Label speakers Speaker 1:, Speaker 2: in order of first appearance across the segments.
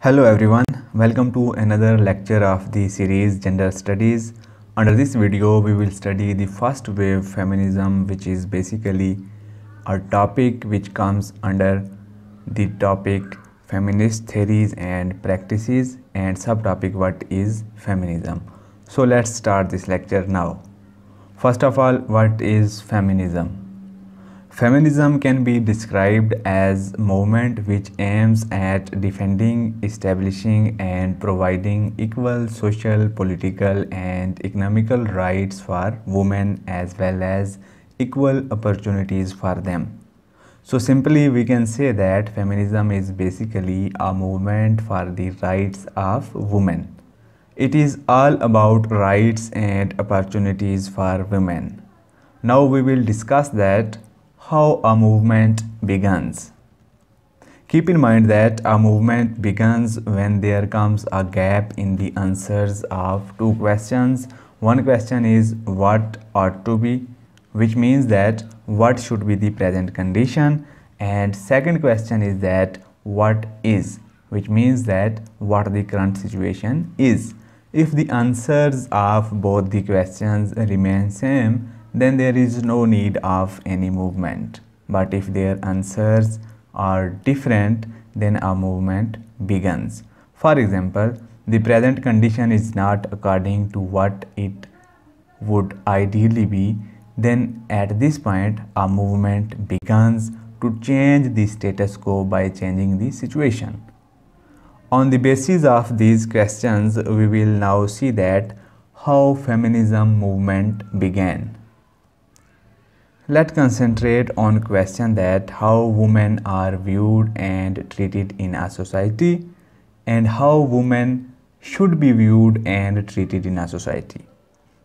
Speaker 1: Hello everyone, welcome to another lecture of the series Gender Studies. Under this video, we will study the first wave feminism which is basically a topic which comes under the topic feminist theories and practices and subtopic what is feminism. So let's start this lecture now. First of all, what is feminism? Feminism can be described as movement which aims at defending, establishing and providing equal social, political and economical rights for women as well as equal opportunities for them. So simply we can say that feminism is basically a movement for the rights of women. It is all about rights and opportunities for women. Now we will discuss that how a movement begins. Keep in mind that a movement begins when there comes a gap in the answers of two questions. One question is what ought to be, which means that what should be the present condition and second question is that what is, which means that what the current situation is. If the answers of both the questions remain same, then there is no need of any movement. But if their answers are different, then a movement begins. For example, the present condition is not according to what it would ideally be, then at this point a movement begins to change the status quo by changing the situation. On the basis of these questions, we will now see that how feminism movement began. Let's concentrate on question that how women are viewed and treated in a society and how women should be viewed and treated in a society.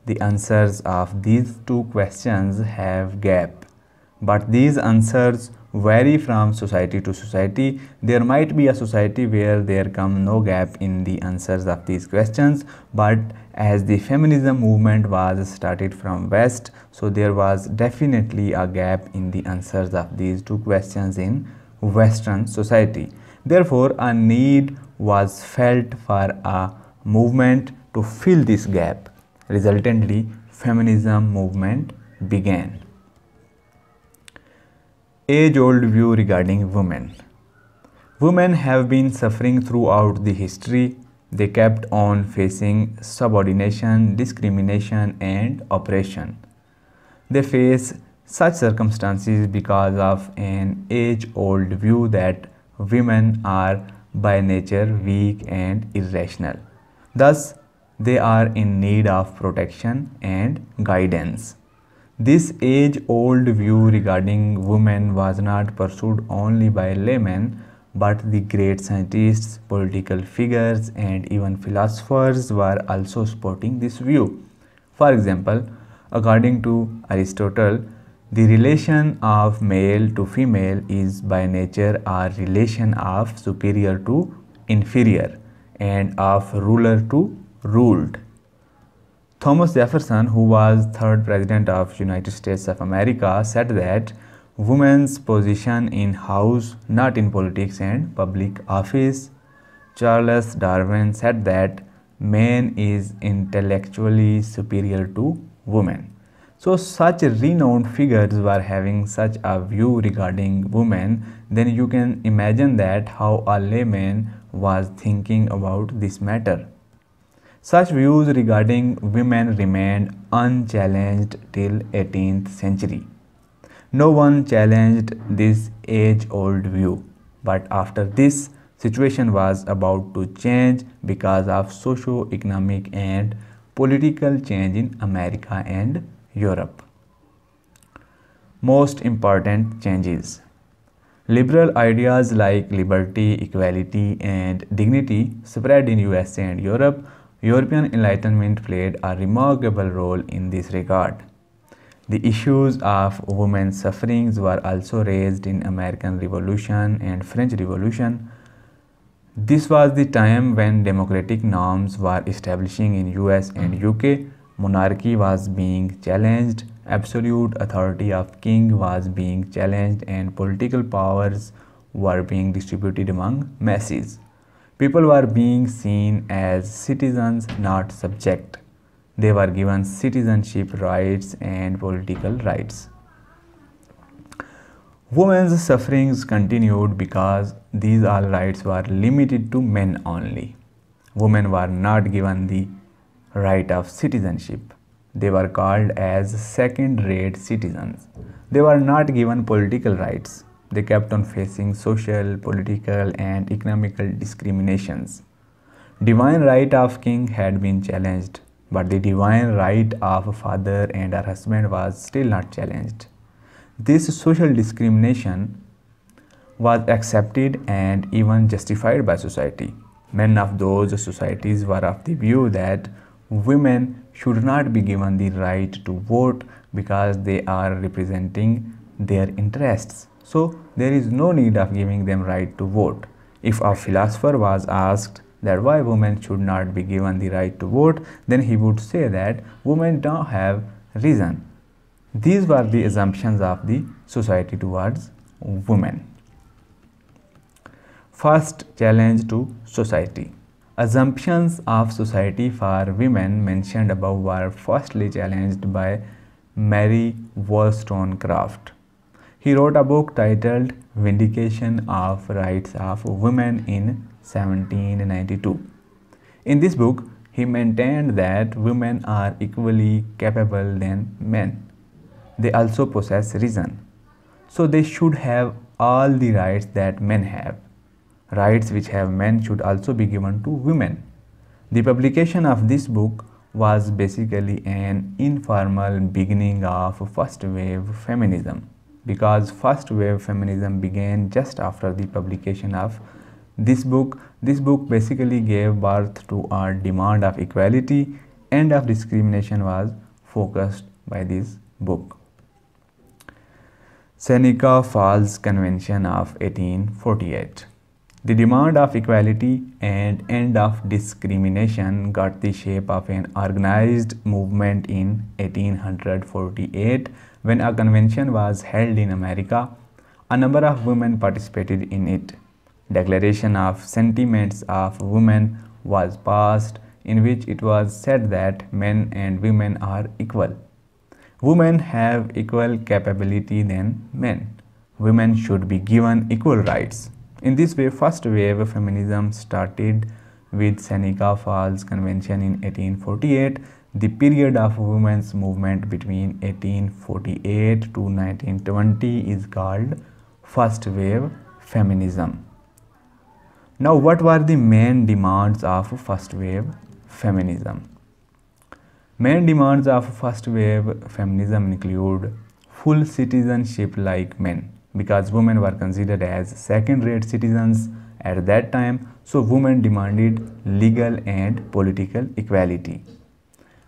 Speaker 1: The answers of these two questions have gap but these answers vary from society to society. There might be a society where there come no gap in the answers of these questions, but as the feminism movement was started from West, so there was definitely a gap in the answers of these two questions in Western society. Therefore, a need was felt for a movement to fill this gap. Resultantly, feminism movement began age old view regarding women. Women have been suffering throughout the history. They kept on facing subordination, discrimination, and oppression. They face such circumstances because of an age old view that women are by nature weak and irrational. Thus, they are in need of protection and guidance. This age old view regarding women was not pursued only by laymen, but the great scientists, political figures, and even philosophers were also supporting this view. For example, according to Aristotle, the relation of male to female is by nature a relation of superior to inferior and of ruler to ruled. Thomas Jefferson, who was third president of United States of America, said that women's position in house, not in politics and public office. Charles Darwin said that man is intellectually superior to woman. So such renowned figures were having such a view regarding women, then you can imagine that how a layman was thinking about this matter. Such views regarding women remained unchallenged till 18th century. No one challenged this age-old view, but after this situation was about to change because of socio-economic and political change in America and Europe. Most important changes Liberal ideas like liberty, equality, and dignity spread in USA and Europe, European Enlightenment played a remarkable role in this regard. The issues of women's sufferings were also raised in American Revolution and French Revolution. This was the time when democratic norms were establishing in US and UK. Monarchy was being challenged, absolute authority of king was being challenged and political powers were being distributed among masses. People were being seen as citizens, not subject. They were given citizenship rights and political rights. Women's sufferings continued because these all rights were limited to men only. Women were not given the right of citizenship. They were called as second-rate citizens. They were not given political rights they kept on facing social, political, and economical discriminations. Divine right of king had been challenged, but the divine right of a father and her husband was still not challenged. This social discrimination was accepted and even justified by society. Many of those societies were of the view that women should not be given the right to vote because they are representing their interests. So there is no need of giving them right to vote. If a philosopher was asked that why women should not be given the right to vote, then he would say that women don't have reason. These were the assumptions of the society towards women. First challenge to society. Assumptions of society for women mentioned above were firstly challenged by Mary Wollstonecraft. He wrote a book titled Vindication of Rights of Women in 1792. In this book, he maintained that women are equally capable than men. They also possess reason. So they should have all the rights that men have. Rights which have men should also be given to women. The publication of this book was basically an informal beginning of first wave feminism because first wave feminism began just after the publication of this book. This book basically gave birth to a demand of equality and of discrimination was focused by this book. Seneca Falls Convention of 1848 The demand of equality and end of discrimination got the shape of an organized movement in 1848 when a convention was held in America, a number of women participated in it. Declaration of Sentiments of Women was passed in which it was said that men and women are equal. Women have equal capability than men. Women should be given equal rights. In this way, first wave of feminism started with Seneca Falls Convention in 1848 the period of women's movement between 1848 to 1920 is called first wave feminism. Now what were the main demands of first wave feminism? Main demands of first wave feminism include full citizenship like men because women were considered as second rate citizens at that time so women demanded legal and political equality.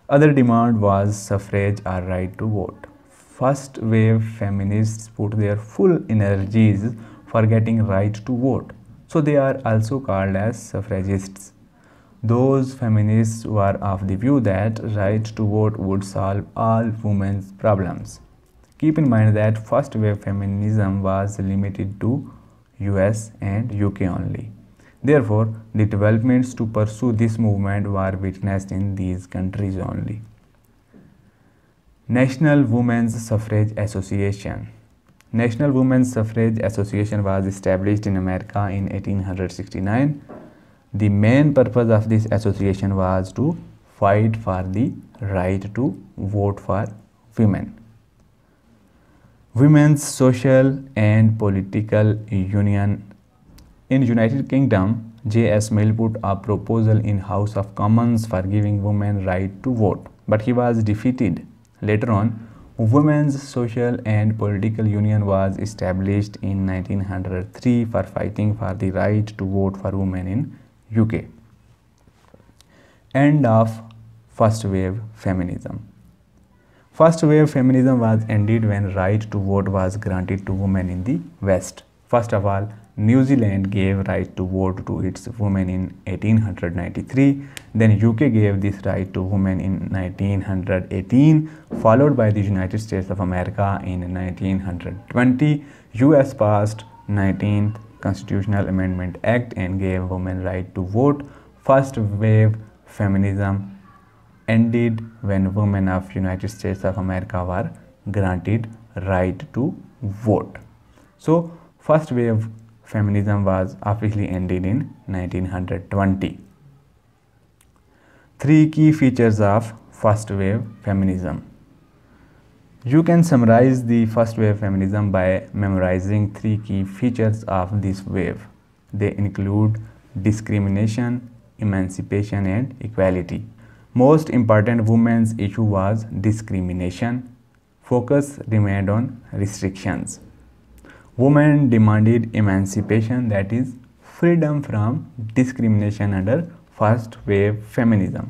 Speaker 1: Other demand was suffrage or right to vote. First wave feminists put their full energies for getting right to vote. So they are also called as suffragists. Those feminists were of the view that right to vote would solve all women's problems. Keep in mind that first wave feminism was limited to US and UK only. Therefore, the developments to pursue this movement were witnessed in these countries only. National Women's Suffrage Association National Women's Suffrage Association was established in America in 1869. The main purpose of this association was to fight for the right to vote for women. Women's Social and Political Union in United Kingdom, J.S. Mill put a proposal in House of Commons for giving women right to vote, but he was defeated. Later on, Women's Social and Political Union was established in 1903 for fighting for the right to vote for women in UK. End of First Wave Feminism First wave feminism was ended when right to vote was granted to women in the West. First of all, New Zealand gave right to vote to its women in 1893. Then UK gave this right to women in 1918, followed by the United States of America in 1920. US passed 19th Constitutional Amendment Act and gave women right to vote. First wave feminism ended when women of United States of America were granted right to vote. So first wave feminism was officially ended in 1920. Three key features of first wave feminism. You can summarize the first wave feminism by memorizing three key features of this wave. They include discrimination, emancipation and equality. Most important women's issue was discrimination. Focus remained on restrictions women demanded emancipation that is freedom from discrimination under first wave feminism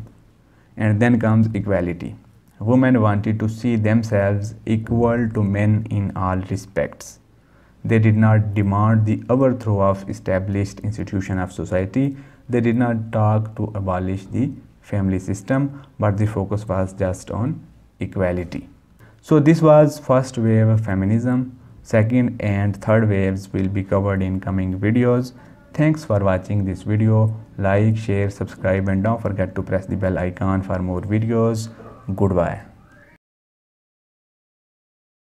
Speaker 1: and then comes equality women wanted to see themselves equal to men in all respects they did not demand the overthrow of established institution of society they did not talk to abolish the family system but the focus was just on equality so this was first wave of feminism Second and third waves will be covered in coming videos. Thanks for watching this video. Like, share, subscribe and don't forget to press the bell icon for more videos. Goodbye.